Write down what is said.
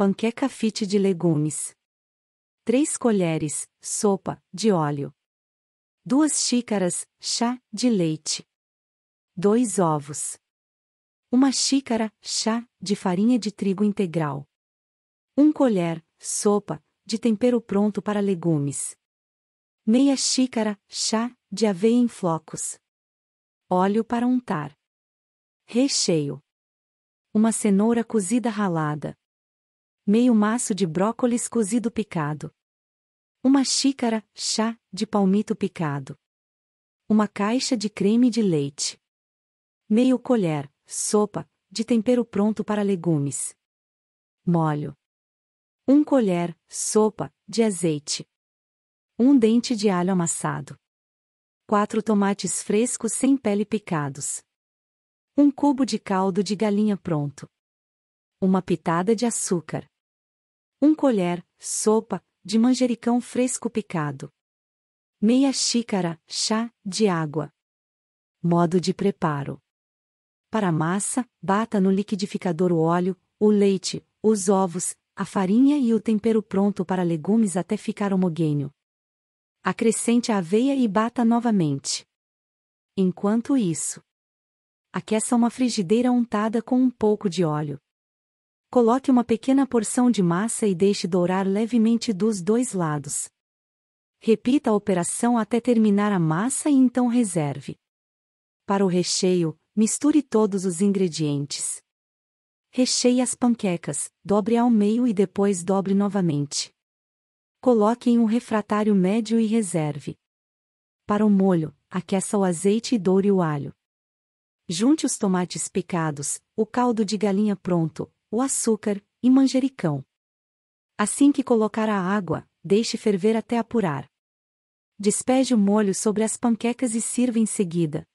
Panqueca fit de legumes. 3 colheres, sopa, de óleo. 2 xícaras, chá, de leite. 2 ovos. 1 xícara, chá, de farinha de trigo integral. 1 colher, sopa, de tempero pronto para legumes. Meia xícara, chá, de aveia em flocos. Óleo para untar. Recheio. Uma cenoura cozida ralada meio maço de brócolis cozido picado. Uma xícara, chá, de palmito picado. Uma caixa de creme de leite. Meio colher, sopa, de tempero pronto para legumes. Molho. Um colher, sopa, de azeite. Um dente de alho amassado. Quatro tomates frescos sem pele picados. Um cubo de caldo de galinha pronto. Uma pitada de açúcar. 1 colher, sopa, de manjericão fresco picado. Meia xícara, chá, de água. Modo de preparo. Para a massa, bata no liquidificador o óleo, o leite, os ovos, a farinha e o tempero pronto para legumes até ficar homogêneo. Acrescente a aveia e bata novamente. Enquanto isso, aqueça uma frigideira untada com um pouco de óleo. Coloque uma pequena porção de massa e deixe dourar levemente dos dois lados. Repita a operação até terminar a massa e então reserve. Para o recheio, misture todos os ingredientes. Recheie as panquecas, dobre ao meio e depois dobre novamente. Coloque em um refratário médio e reserve. Para o molho, aqueça o azeite e doure o alho. Junte os tomates picados, o caldo de galinha pronto, o açúcar e manjericão. Assim que colocar a água, deixe ferver até apurar. Despeje o molho sobre as panquecas e sirva em seguida,